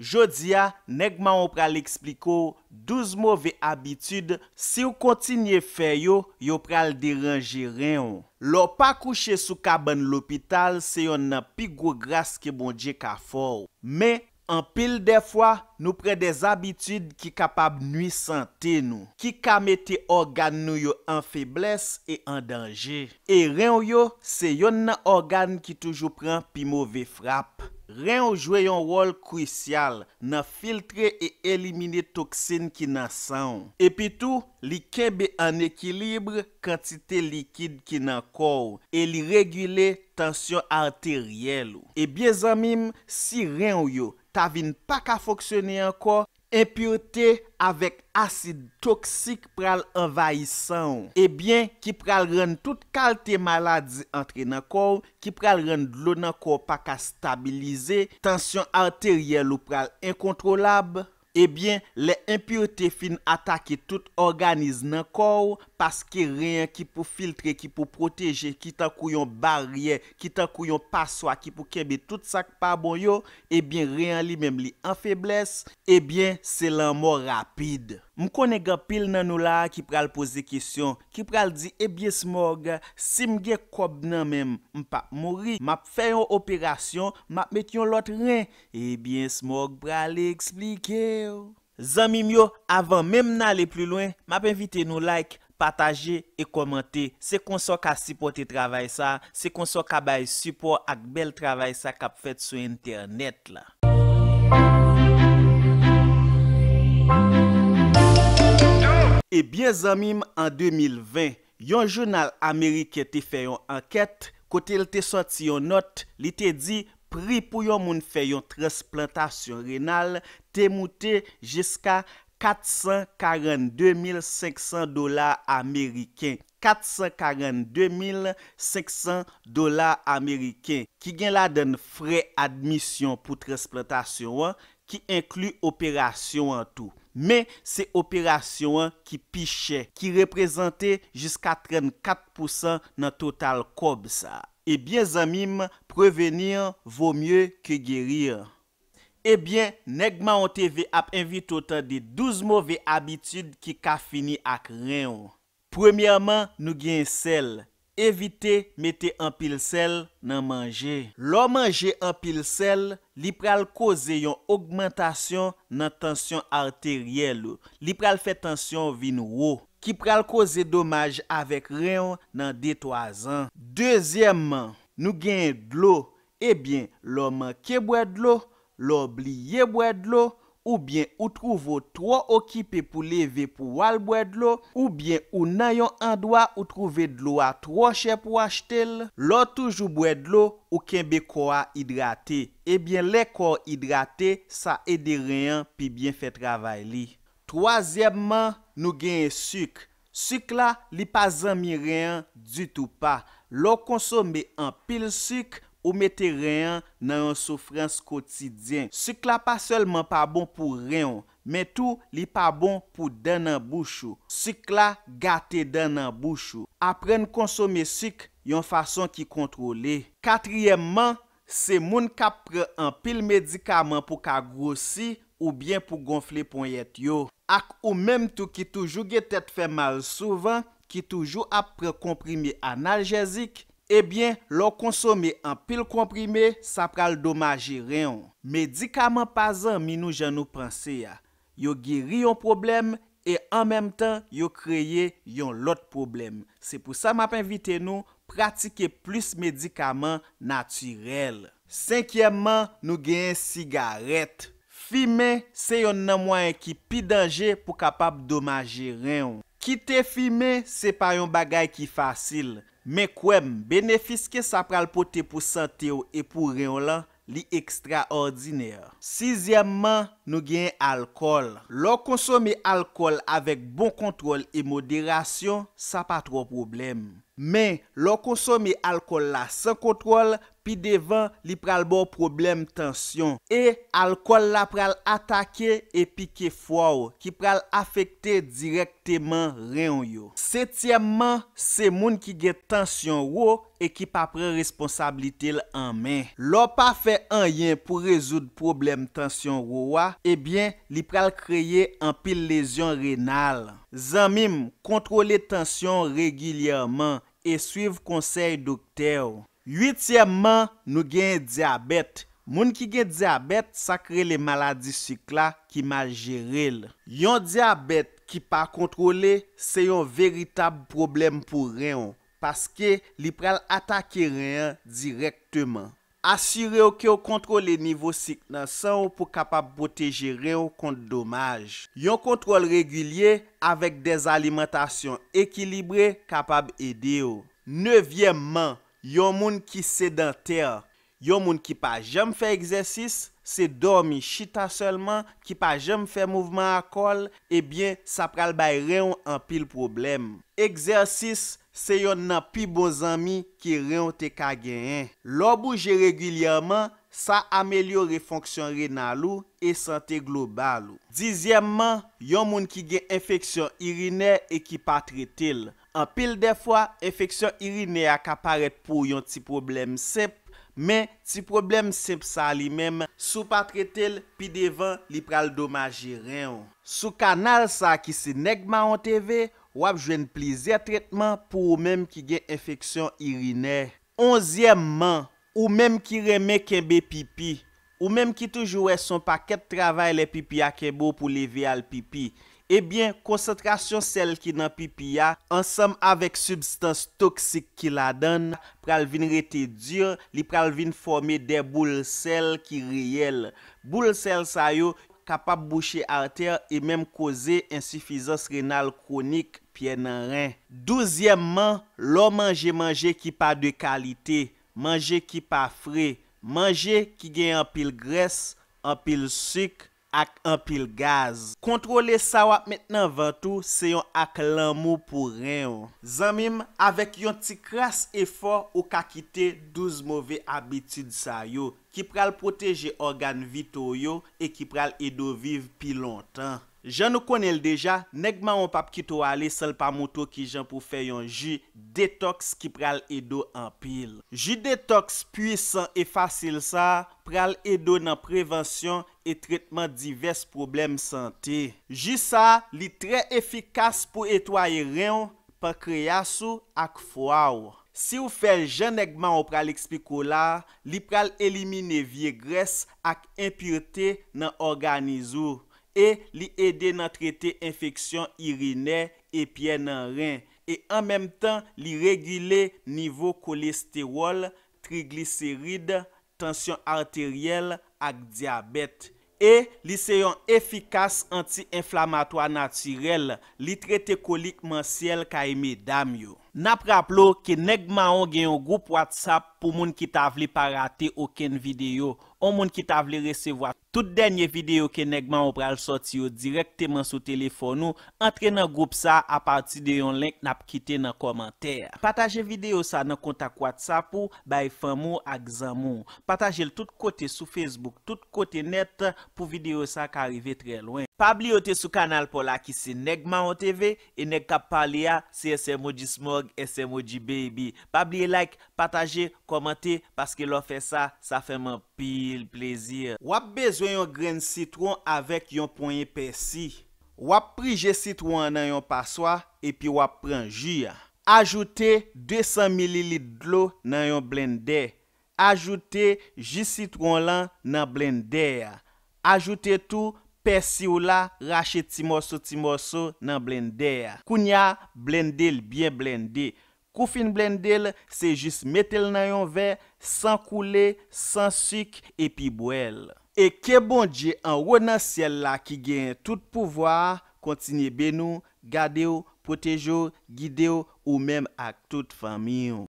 Jodi a, negman ou pral ekspliko 12 mouve abitud si ou kontinye fe yo, yo pral deranje ren ou. Lo pa kouche sou ka ban l'opital, se yon nan pi gwo gras ki bon dje ka for. Men, an pil defwa, nou pre des abitud ki kapab nwi sante nou. Ki kamete organ nou yo an feblesse e an denje. E ren ou yo, se yon nan organ ki toujou pran pi mouve frap. Ren ou jwe yon rol kouisyal nan filtre e elimine toksine ki nan san. Epi tou, li kebe an ekilibre kantite likid ki nan kou e li regwile tansyon arteryel. E bie zamim, si ren ou yo, ta vin pa ka foksyone an kou Impurete avèk asid toksik pral envahissan. Ebyen, eh ki pral ren eh tout kalte maladi antre nan kou, ki pral ren loun nan kou pa ka stabilize, tansyon arterye lou pral inkontrolab. Ebyen, le impurete fin atake tout organize nan kou, Paske reyen ki pou filtre, ki pou proteje, ki tan kou yon barye, ki tan kou yon paswa, ki pou kebe tout sak pa bon yo, ebyen eh reyen li mem li an febles, ebyen eh se lan mor rapide. M konen gen pil nan nou la ki pral pose kisyon, ki pral di ebyen eh smog, si mge koub nan mem, m pa mouri, map fè yon operasyon, map met yon lot ren, ebyen smog pral explike yo. Zan mi myo, avan mem nan li plouen, map evite nou like. pataje e komante se kon so ka sipote travay sa, se kon so ka baye sipot ak bel travay sa kap fet sou internet la. E byen zanmim an 2020, yon jounal Amerike te fè yon anket, kote l te soti yon not, li te di pri pou yon moun fè yon transplantasyon renal, te moute jiska... 442.500 dola Ameriken, ki gen la den fre admisyon pou transplantasyon an, ki inklu operasyon an tou. Me se operasyon an ki piche, ki reprezenté jiska 34% nan total kob sa. E eh bien zanmim, prevenir vo mye ke gerir. Ebyen, eh negman an TV ap envite otan de 12 move abitude ki ka fini ak reyon. Premiyaman, nou gen sel. Evite mette an pil sel nan manje. Lò manje an pil sel, li pral koze yon augmentation nan tensyon arteriel. Li pral fe tensyon vin wò. Ki pral koze domaj avek reyon nan detwazan. Dezyèmman, nou gen dlo. Ebyen, lò man kebwè dlo. lor bliye bwèd lo, oubyen ou trovo tro okipe pou leve pou wal bwèd lo, oubyen ou nayon andwa ou trove dlo a tro chè pou achetel, lor toujou bwèd lo, ou kenbe kwa hidrate. Ebyen eh le kwa hidrate, sa ede reyon pi byen fe travay li. Troazèbman, nou genye suk. Suk la, li pa zanmi reyon du tout pa. Lor konsome an pil suk, ou mette reyon nan yon soufrans kotidyen. Sik la pa selman pa bon pou reyon, men tou li pa bon pou den nan bouchou. Sik la gate den nan bouchou. Apre n konsome sik yon fason ki kontrole. Katriyemman, se moun kap pre an pil medikaman pou ka grossi ou bien pou gonfle pon yet yo. Ak ou menm tou ki toujou ge tet fe mal souvan, ki toujou ap pre komprimi analjezik, Ebyen, eh lò konsome an pil komprime, sa pral domaje reyon. Medikaman pazan minou jan nou panse ya. Yo geri yon probleme, e an mem tan yo kreye yon lot probleme. Se pou sa map invite nou, pratike plus medikaman naturel. Senkyemman, nou genye sigaret. Fime, se yon nanmwa enki pi dange pou kapap domaje reyon. Kite fime, se pa yon bagay ki fasil. Men kwem, benefis ke sa pral pote pou sante ou e pou reyon la, li ekstra ordine. Sizyemman, nou gen alkol. Lo konsome alkol avek bon kontrol e moderasyon, sa pa tro problem. Men, lo konsome alkol la san kontrol, Pi devan, li pral bo problem tansyon. E, alkol la pral atake epi ke fwa ou, ki pral afekte direkteman reyon yo. Setyemman, se moun ki ge tansyon wou, e ki pa pre responsablite l anmen. Lop pa fe anyen pou rezoud problem tansyon wou wa, e bien, li pral kreye an pil lezyon renal. Zanmim, kontrole tansyon regilyaman, e suiv konsey dokter ou. Youtièmman nou genye diabet. Moun ki genye diabet sakre le maladi sikla ki mal jerele. Yon diabet ki pa kontrole se yon veritab problem pou reyon. Paske li prel atake reyon direktman. Asyre yo ki yo kontrole nivou sikla san ou pou kapab boteje reyon kont domaj. Yon kontrole regulye avek dez alimentasyon ekilibre kapab ede yo. Nevyèmman nou. Yon moun ki sedanter, yon moun ki pa jem fe egzersis, se dormi chita selman, ki pa jem fe mouvman akol, ebyen sa pral bay reyon an pil problem. Egzersis, se yon nan pi bon zami ki reyon te ka genyen. Lò bouje regulyaman, sa amelyore fonksyon renalou e sante globalou. Dizyèmman, yon moun ki gen enfeksyon iriner e ki pa tre tel. An pil defwa, infeksyon irine ak aparet pou yon ti problem sep, men ti problem sep sa li menm sou pa tre tel pi devan li pral domaji ren. Sou kanal sa ki se neg ma an TV, wap jwen plizye tratman pou ou menm ki gen infeksyon irine. Onzyemman, ou menm ki reme kebe pipi, ou menm ki toujwe son paket travay le pipi a kebo pou leve al pipi, Ebyen, konsentrasyon sel ki nan pipi ya, ansam avek substans toksik ki la dan, pralvin rete djur, li pralvin forme de boul sel ki riyel. Boul sel sayo, kapap boucher arter, e mem koze insufizans renal kronik pi nan ren. Douzyemman, lo manje manje ki pa de kalite, manje ki pa fre, manje ki gen anpil gres, anpil suk, ak an pil gaz. Kontrole sa wap metnen vantou, seyon ak lanmou pou reyon. Zanmim, avèk yon ti kras efor, ou kakite douz mouve abitid sa yo, ki pral proteje organ vito yo, e ki pral edo viv pi lontan. Jan nou konel deja, negman ou pap kito wale sol pa moutou ki jan pou fè yon ju detoks ki pral edo an pil. Ju detoks pwisan e fasil sa, pral edo nan prevensyon e tretman divers problem sante. Ju sa, li tre efikas pou etoye ren, pa kreyasu ak fwa ou. Si ou fè jan negman ou pral ekspikola, li pral elimine vie gres ak impyrete nan organizou. E li ede nan trete infeksyon irine e pien nan ren. E an menm tan li regile nivo kolesterol, triglyceride, tension arteriel ak diabet. E li seyon efikas anti-inflamatoa natirel li trete kolik mensiyel ka eme dam yo. Nap raplo ke negman ou gen yon goup WhatsApp pou moun ki ta vli pa rate oken video ou moun ki ta vli resevo a tout denye video ke negman ou pral sorti ou direkteman sou telefon ou, entre nan goup sa a pati de yon link nap kite nan komenter. Pataje video sa nan kontak WhatsApp ou, bay famou ak zanmou. Pataje l tout kote sou Facebook, tout kote net pou video sa ka rive tre lwen. Pa bli ote sou kanal pou la ki se negman o TV e neg kap pale ya si SMO di smog, SMO di baby. Pa bli e like, pataje, komante, paske lo fe sa, sa fe man pil plezir. Wap bezwen yon gren sitron avèk yon ponye pe si. Wap prije sitron nan yon paswa, epi wap pren ji ya. Ajoute 200 ml dlo nan yon blender. Ajoute ji sitron lan nan blender ya. Ajoute tou, Pè si ou la, rache ti morso ti morso nan blender. Kou nya, blendel, byen blendel. Kou fin blendel, se jis metel nan yon ver, san koule, san suk, epi boel. E ke bon di an wè nan sèl la ki gen tout pouvoar, kontinye benou, gade ou, potej ou, gide ou, ou mèm ak tout famiyou.